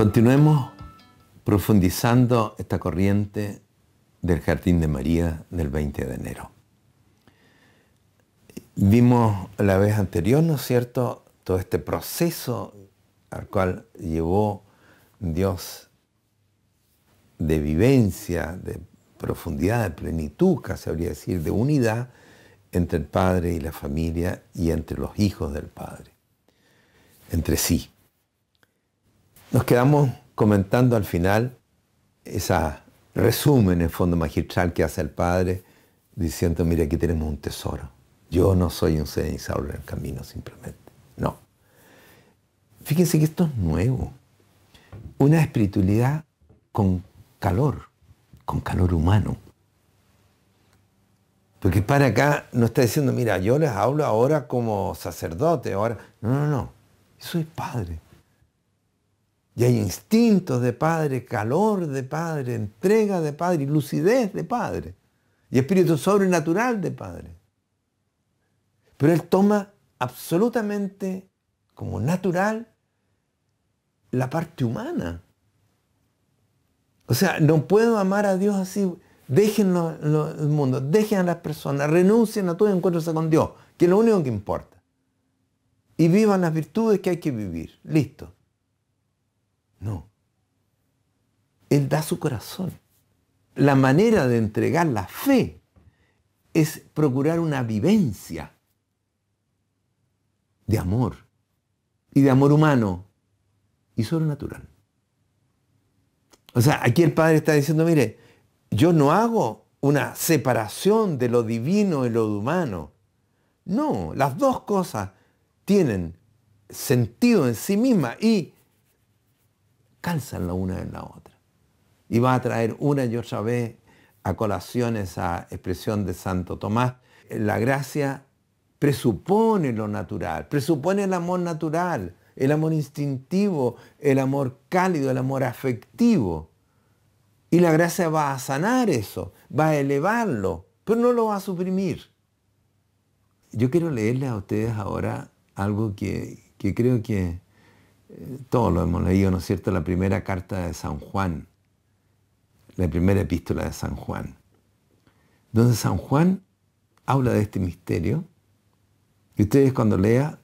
Continuemos profundizando esta corriente del Jardín de María del 20 de enero. Vimos la vez anterior, ¿no es cierto?, todo este proceso al cual llevó Dios de vivencia, de profundidad, de plenitud, casi habría decir, de unidad entre el Padre y la familia y entre los hijos del Padre, entre sí. Nos quedamos comentando al final ese resumen, en el fondo magistral, que hace el padre, diciendo, mira, aquí tenemos un tesoro. Yo no soy un cenizador en el camino, simplemente. No. Fíjense que esto es nuevo. Una espiritualidad con calor, con calor humano. Porque para acá no está diciendo, mira, yo les hablo ahora como sacerdote, ahora. No, no, no. Yo soy padre. Y hay instintos de padre, calor de padre, entrega de padre, y lucidez de padre. Y espíritu sobrenatural de padre. Pero él toma absolutamente como natural la parte humana. O sea, no puedo amar a Dios así. Dejen el mundo, dejen a las personas, renuncien a todo y con Dios, que es lo único que importa. Y vivan las virtudes que hay que vivir. Listo. No. Él da su corazón. La manera de entregar la fe es procurar una vivencia de amor y de amor humano y natural. O sea, aquí el Padre está diciendo, mire, yo no hago una separación de lo divino y lo humano. No, las dos cosas tienen sentido en sí mismas y calzan la una en la otra. Y va a traer una y otra vez a colación esa expresión de Santo Tomás. La gracia presupone lo natural, presupone el amor natural, el amor instintivo, el amor cálido, el amor afectivo. Y la gracia va a sanar eso, va a elevarlo, pero no lo va a suprimir. Yo quiero leerle a ustedes ahora algo que, que creo que eh, todos lo hemos leído, ¿no es cierto?, la primera carta de San Juan, la primera epístola de San Juan, donde San Juan habla de este misterio y ustedes cuando lean,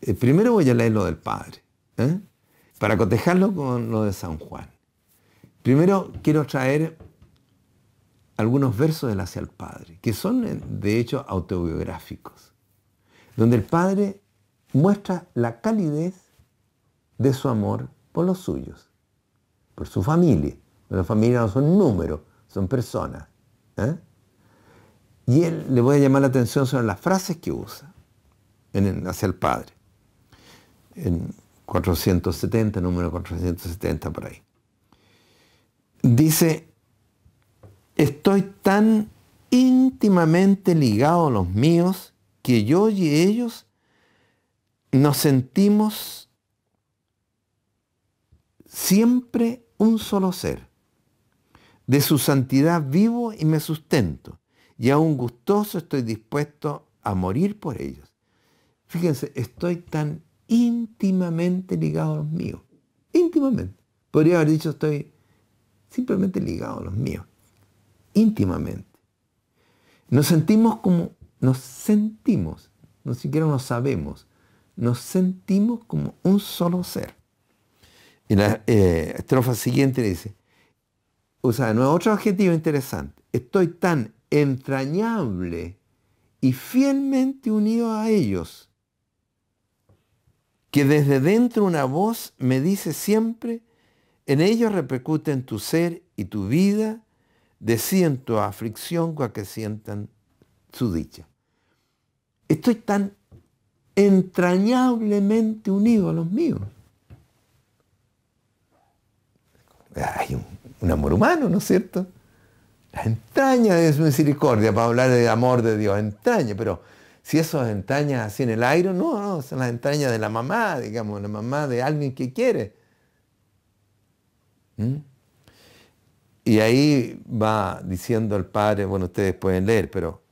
eh, primero voy a leer lo del Padre, ¿eh? para cotejarlo con lo de San Juan. Primero quiero traer algunos versos del Hacia el Padre, que son de hecho autobiográficos, donde el Padre muestra la calidez de su amor por los suyos, por su familia. Las la familia no son números, son personas. ¿eh? Y él le voy a llamar la atención sobre las frases que usa en, hacia el Padre. En 470, número 470 por ahí. Dice, estoy tan íntimamente ligado a los míos que yo y ellos nos sentimos siempre un solo ser. De su santidad vivo y me sustento, y aún gustoso estoy dispuesto a morir por ellos. Fíjense, estoy tan íntimamente ligado a los míos, íntimamente. Podría haber dicho estoy simplemente ligado a los míos, íntimamente. Nos sentimos como, nos sentimos, no siquiera nos sabemos, nos sentimos como un solo ser. Y la eh, estrofa siguiente dice, o sea, no otro adjetivo interesante. Estoy tan entrañable y fielmente unido a ellos que desde dentro una voz me dice siempre, en ellos repercuten tu ser y tu vida, de tu aflicción con que sientan su dicha. Estoy tan entrañablemente unido a los míos. hay un, amor humano, ¿no es cierto? Las entrañas de su misericordia, para hablar de amor de Dios, entraña, pero si esas entrañas así en el aire, no, son las entrañas de la mamá, digamos, la mamá de alguien que quiere. ¿Mm? Y ahí va diciendo el padre, bueno, ustedes pueden leer, pero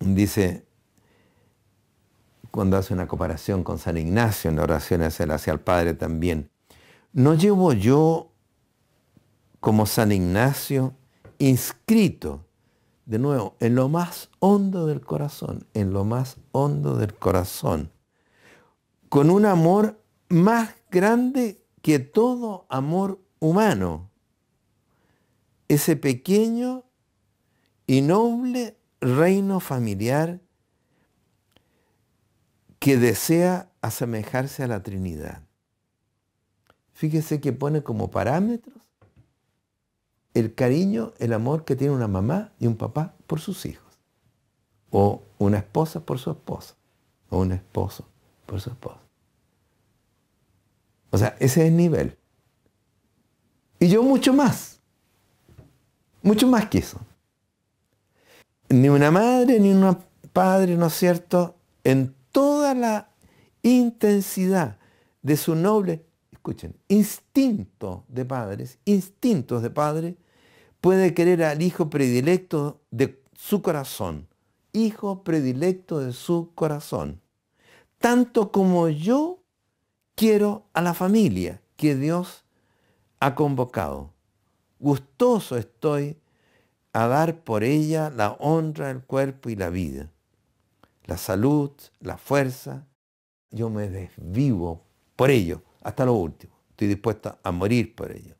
dice, cuando hace una comparación con San Ignacio en la oración hacia el Padre también, ¿No llevo yo, como San Ignacio, inscrito, de nuevo, en lo más hondo del corazón, en lo más hondo del corazón, con un amor más grande que todo amor humano? Ese pequeño y noble reino familiar que desea asemejarse a la Trinidad fíjese que pone como parámetros el cariño, el amor que tiene una mamá y un papá por sus hijos, o una esposa por su esposo, o un esposo por su esposa. O sea, ese es el nivel. Y yo mucho más, mucho más que eso. Ni una madre, ni un padre, ¿no es cierto?, en toda la intensidad de su noble escuchen, instinto de padres, instintos de padre, puede querer al hijo predilecto de su corazón, hijo predilecto de su corazón, tanto como yo quiero a la familia que Dios ha convocado. Gustoso estoy a dar por ella la honra, el cuerpo y la vida, la salud, la fuerza. Yo me desvivo por ello hasta lo último. Estoy dispuesto a morir por ello.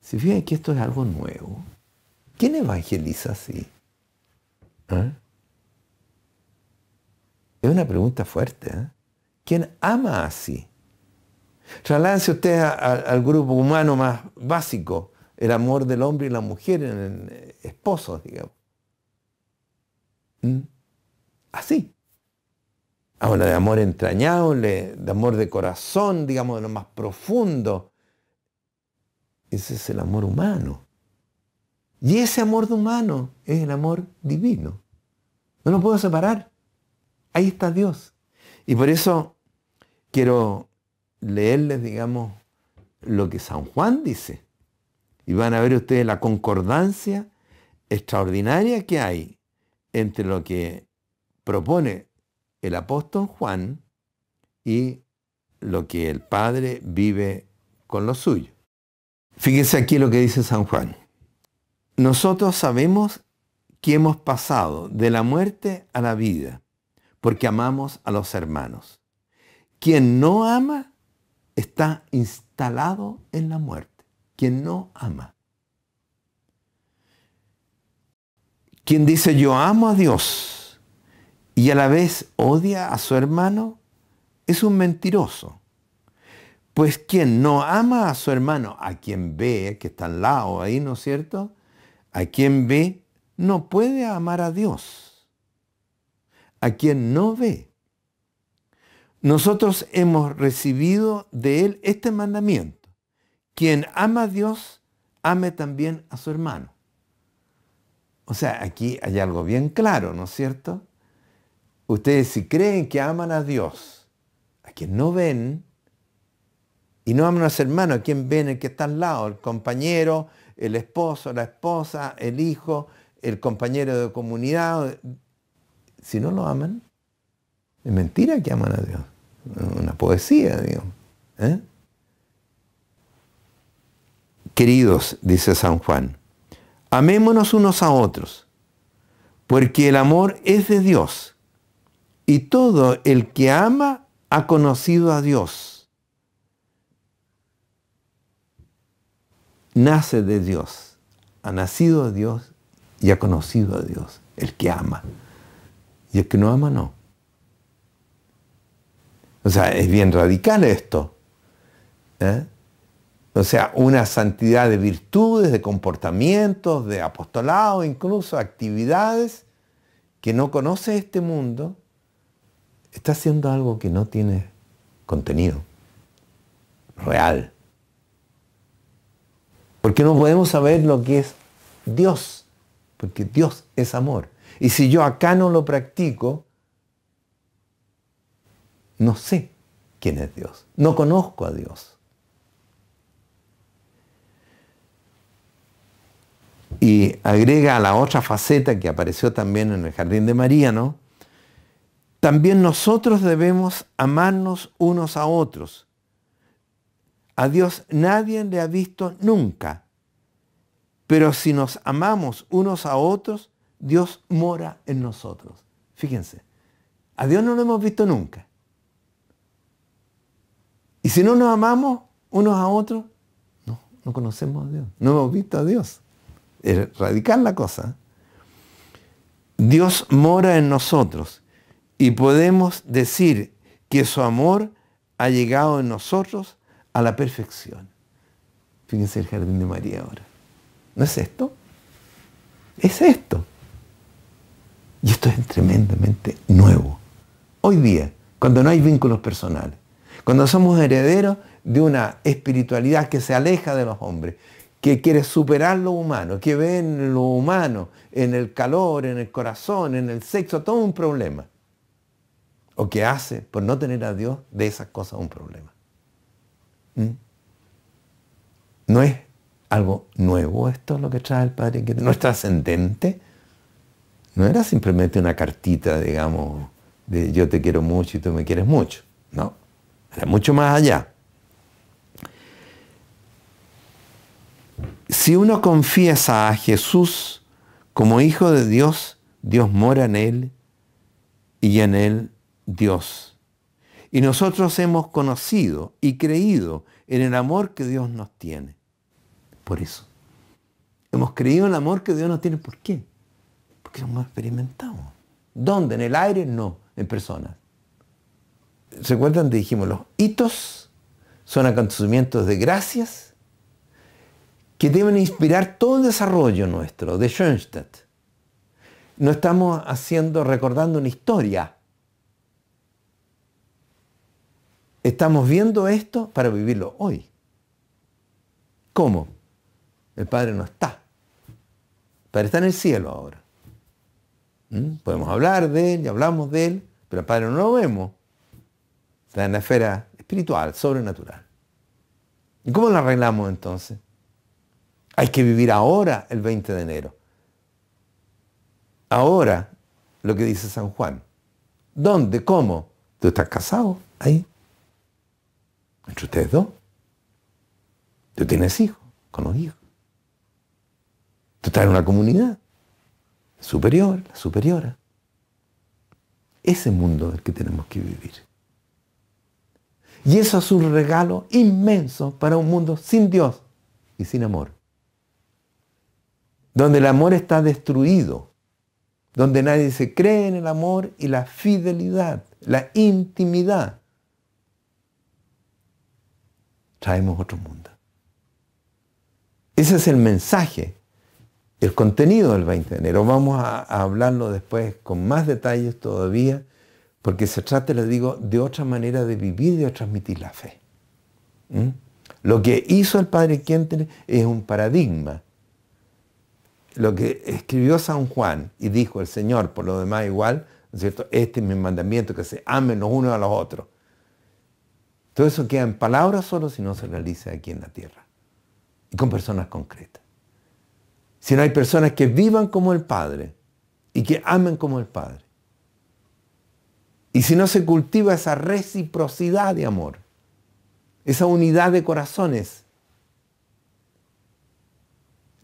Si fíjense que esto es algo nuevo, ¿quién evangeliza así? ¿Ah? Es una pregunta fuerte. ¿eh? ¿Quién ama así? Traslance usted al grupo humano más básico, el amor del hombre y la mujer en, eh, esposos, digamos. ¿Mm? Así. Habla ah, de amor entrañable, de amor de corazón, digamos, de lo más profundo. Ese es el amor humano. Y ese amor humano es el amor divino. No lo puedo separar. Ahí está Dios. Y por eso quiero leerles, digamos, lo que San Juan dice. Y van a ver ustedes la concordancia extraordinaria que hay entre lo que propone el apóstol Juan y lo que el Padre vive con lo suyo. Fíjense aquí lo que dice San Juan. Nosotros sabemos que hemos pasado de la muerte a la vida porque amamos a los hermanos. Quien no ama está instalado en la muerte. Quien no ama. Quien dice yo amo a Dios y a la vez odia a su hermano, es un mentiroso. Pues quien no ama a su hermano, a quien ve, que está al lado ahí, ¿no es cierto? A quien ve, no puede amar a Dios. A quien no ve. Nosotros hemos recibido de Él este mandamiento. Quien ama a Dios, ame también a su hermano. O sea, aquí hay algo bien claro, ¿no es cierto? Ustedes si creen que aman a Dios, a quien no ven, y no aman a su hermano, a quien ven, el que está al lado, el compañero, el esposo, la esposa, el hijo, el compañero de comunidad, si no lo aman, es mentira que aman a Dios. Una poesía, Dios ¿eh? Queridos, dice San Juan, amémonos unos a otros, porque el amor es de Dios y todo el que ama ha conocido a Dios. Nace de Dios, ha nacido de Dios y ha conocido a Dios, el que ama. Y el que no ama, no. O sea, es bien radical esto. ¿eh? O sea, una santidad de virtudes, de comportamientos, de apostolado, incluso actividades que no conoce este mundo está haciendo algo que no tiene contenido real. Porque no podemos saber lo que es Dios, porque Dios es amor. Y si yo acá no lo practico, no sé quién es Dios, no conozco a Dios. Y agrega la otra faceta que apareció también en el jardín de María, ¿no? también nosotros debemos amarnos unos a otros. A Dios nadie le ha visto nunca, pero si nos amamos unos a otros, Dios mora en nosotros. Fíjense, a Dios no lo hemos visto nunca. Y si no nos amamos unos a otros, no, no conocemos a Dios, no hemos visto a Dios. Es radical la cosa. Dios mora en nosotros y podemos decir que su amor ha llegado en nosotros a la perfección. Fíjense el jardín de María ahora. ¿No es esto? Es esto. Y esto es tremendamente nuevo. Hoy día, cuando no hay vínculos personales, cuando somos herederos de una espiritualidad que se aleja de los hombres, que quiere superar lo humano, que ve en lo humano, en el calor, en el corazón, en el sexo, todo un problema o que hace por no tener a Dios, de esas cosas un problema. ¿Mm? No es algo nuevo esto lo que trae el Padre que No es trascendente. No era simplemente una cartita, digamos, de yo te quiero mucho y tú me quieres mucho. No, era mucho más allá. Si uno confiesa a Jesús como Hijo de Dios, Dios mora en él y en él Dios. Y nosotros hemos conocido y creído en el amor que Dios nos tiene. Por eso. Hemos creído en el amor que Dios nos tiene. ¿Por qué? Porque lo hemos experimentado. ¿Dónde? ¿En el aire? No, en personas. ¿Se cuentan De, dijimos, los hitos son acontecimientos de gracias que deben inspirar todo el desarrollo nuestro, de Schoenstatt. No estamos haciendo, recordando una historia, Estamos viendo esto para vivirlo hoy. ¿Cómo? El Padre no está. El Padre está en el cielo ahora. ¿Mm? Podemos hablar de Él y hablamos de Él, pero el Padre no lo vemos. Está en la esfera espiritual, sobrenatural. ¿Y cómo lo arreglamos entonces? Hay que vivir ahora el 20 de enero. Ahora, lo que dice San Juan. ¿Dónde? ¿Cómo? Tú estás casado ahí entre ustedes dos. Tú tienes hijos, con los hijos. Tú estás en una comunidad superior, la superiora. Ese mundo del que tenemos que vivir. Y eso es un regalo inmenso para un mundo sin Dios y sin amor. Donde el amor está destruido. Donde nadie se cree en el amor y la fidelidad, la intimidad traemos otro mundo. Ese es el mensaje, el contenido del 20 de enero. Vamos a, hablarlo después con más detalles todavía, porque se trata, le digo, de otra manera de vivir y de transmitir la fe. ¿Mm? Lo que hizo el padre tiene es un paradigma. Lo que escribió San Juan y dijo el Señor, por lo demás igual, ¿cierto? este es mi mandamiento, que se amen los unos a los otros. Todo eso queda en palabras solo si no se realiza aquí en la tierra y con personas concretas. Si no hay personas que vivan como el Padre y que amen como el Padre. Y si no se cultiva esa reciprocidad de amor, esa unidad de corazones,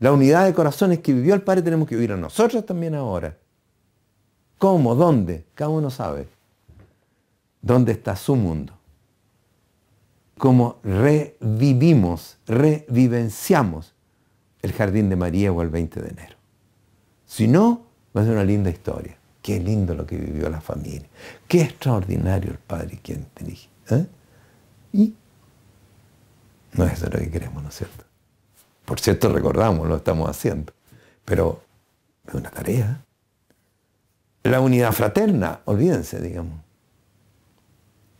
la unidad de corazones que vivió el Padre tenemos que vivir a nosotros también ahora. ¿Cómo? ¿Dónde? Cada uno sabe. ¿Dónde está su mundo? cómo revivimos, revivenciamos el jardín de María o el 20 de enero. Si no, va a ser una linda historia. Qué lindo lo que vivió la familia. Qué extraordinario el padre quien dirige. ¿eh? Y no es eso lo que queremos, ¿no es cierto? Por cierto, recordamos, lo estamos haciendo. Pero es una tarea. La unidad fraterna, olvídense, digamos.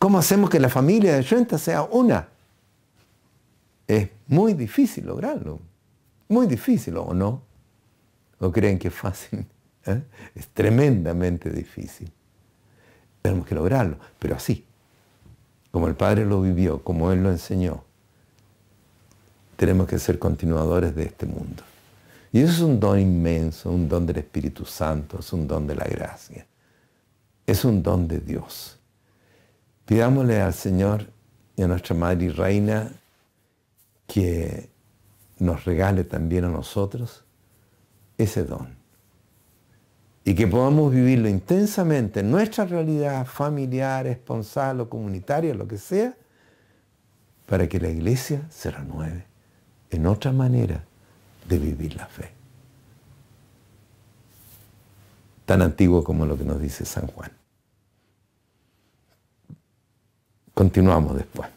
¿Cómo hacemos que la familia de Yuenta sea una? Es muy difícil lograrlo. Muy difícil, ¿o no? ¿O creen que es fácil? ¿Eh? Es tremendamente difícil. Tenemos que lograrlo, pero así, como el Padre lo vivió, como Él lo enseñó, tenemos que ser continuadores de este mundo. Y eso es un don inmenso, un don del Espíritu Santo, es un don de la gracia, es un don de Dios. Pidámosle al Señor y a nuestra Madre y Reina que nos regale también a nosotros ese don. Y que podamos vivirlo intensamente en nuestra realidad familiar, esponsal o comunitaria, lo que sea, para que la iglesia se renueve en otra manera de vivir la fe. Tan antiguo como lo que nos dice San Juan. Continuamos después.